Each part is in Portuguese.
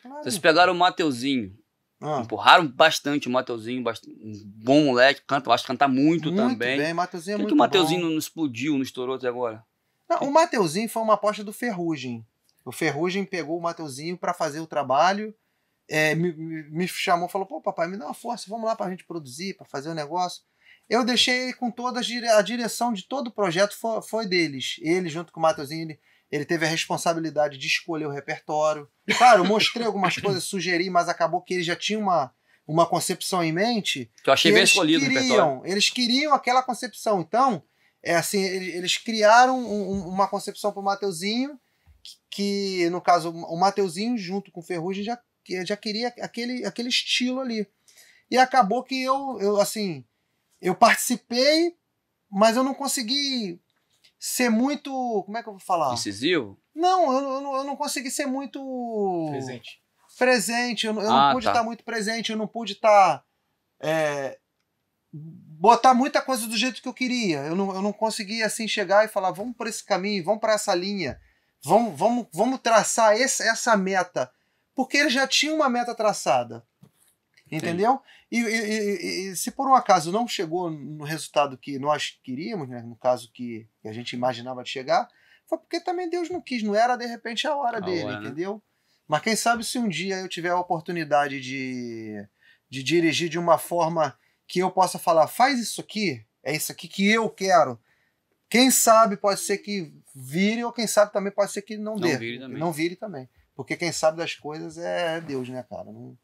Claro. Vocês pegaram o Mateuzinho. Ah. Empurraram bastante o Mateuzinho, um bom moleque, canta, acho que canta muito, muito também. Bem, Mateuzinho é muito que o Mateuzinho não explodiu, não estourou até agora? Não, o Mateuzinho foi uma aposta do Ferrugem. O Ferrugem pegou o Mateuzinho para fazer o trabalho, é, me, me, chamou, falou: pô, papai, me dá uma força, vamos lá pra gente produzir, para fazer o um negócio. Eu deixei com toda a direção de todo o projeto foi, foi deles. Ele, junto com o Mateuzinho, ele, ele teve a responsabilidade de escolher o repertório. Claro, eu mostrei algumas coisas, sugeri, mas acabou que ele já tinha uma, uma concepção em mente. Que eu achei que bem escolhido queriam, o repertório. Eles queriam aquela concepção. Então, é assim, eles, eles criaram um, um, uma concepção para o Mateuzinho, que, que, no caso, o Mateuzinho, junto com o Ferrugem, já, já queria aquele, aquele estilo ali. E acabou que eu, eu assim eu participei, mas eu não consegui ser muito. Como é que eu vou falar? Incisivo? Não, eu, eu, não, eu não consegui ser muito. Presente. Presente, eu, eu ah, não pude tá. estar muito presente, eu não pude estar. É, botar muita coisa do jeito que eu queria. Eu não, eu não consegui assim chegar e falar, vamos por esse caminho, vamos para essa linha, vamos, vamos, vamos traçar esse, essa meta. Porque ele já tinha uma meta traçada. Entendeu? E, e, e, se por um acaso não chegou no resultado que nós queríamos, né? no caso que a gente imaginava de chegar, foi porque também Deus não quis, não era de repente a hora a dele, hora, né? entendeu? Né? Mas quem sabe se um dia eu tiver a oportunidade de, de dirigir de uma forma que eu possa falar, faz isso aqui, é isso aqui que eu quero. Quem sabe pode ser que vire, ou quem sabe também pode ser que não, não vire Vire não vire também. Porque quem sabe das coisas é Deus, né, cara? Não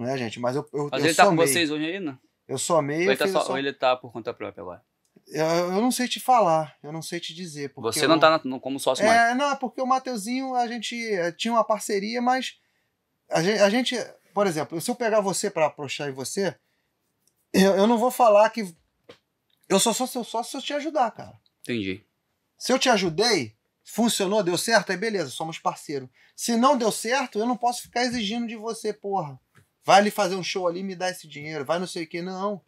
né, gente? Mas eu, eu, Mas eu ele somei. tá com vocês hoje ainda? Eu sou Ou ele, tá só, som... ou ele tá por conta própria agora? Eu, eu, não sei te falar, eu não sei te dizer. Você não eu, tá na, como sócio é, mais? É, não, porque o Mateuzinho, a gente eh, tinha uma parceria, mas a gente, a gente por exemplo, se eu pegar você para aproxar em você, eu, eu, não vou falar que eu sou só seu sócio se eu te ajudar, cara. Entendi. Se eu te ajudei, funcionou, deu certo, aí beleza, somos parceiro. Se não deu certo, eu não posso ficar exigindo de você, porra. Vai ali fazer um show ali e me dá esse dinheiro. Vai não sei o que. Não.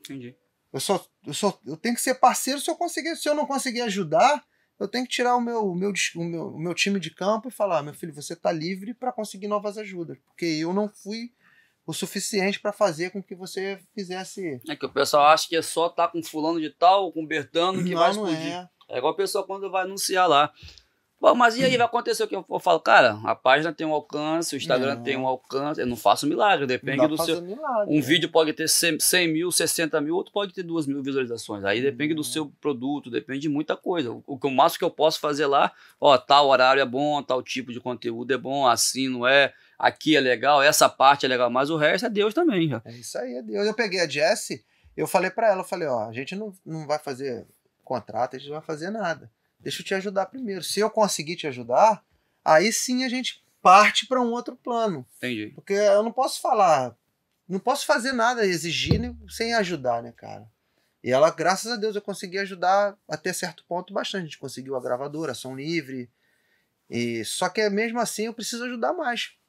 Entendi. Eu só, eu só eu tenho que ser parceiro se eu conseguir. Se eu não conseguir ajudar, eu tenho que tirar o meu, o meu, o meu, o meu time de campo e falar: ah, meu filho, você está livre para conseguir novas ajudas. Porque eu não fui o suficiente para fazer com que você fizesse. É que o pessoal acha que é só estar tá com fulano de tal, com Bertano, que não, vai explodir. Não é. é igual a pessoa quando vai anunciar lá. Bom, mas e aí vai acontecer o que? Eu, falo, cara, a página tem um alcance, o Instagram não. É. tem um alcance. Eu não faço milagre, depende do seu. Milagre, um né? vídeo pode ter 100, mil, 60 mil, outro pode ter 2 mil visualizações. Aí depende do uhum. seu produto, depende de muita coisa. O, o, o máximo que eu posso fazer lá, ó, tal horário é bom, tal tipo de conteúdo é bom, assim não é aqui é legal, essa parte é legal, mas o resto é Deus também. Já. É isso aí, é Deus. Eu peguei a Jessie, eu falei para ela, eu falei, ó, a gente não, não vai fazer contrato, a gente não vai fazer nada. Deixa eu te ajudar primeiro. Se eu conseguir te ajudar, aí sim a gente parte para um outro plano. Entendi. Porque eu não posso falar, não posso fazer nada, exigindo sem ajudar, né, cara? E ela, graças a Deus, eu consegui ajudar até certo ponto bastante. A gente conseguiu a gravadora, som livre. E só que mesmo assim eu preciso ajudar mais.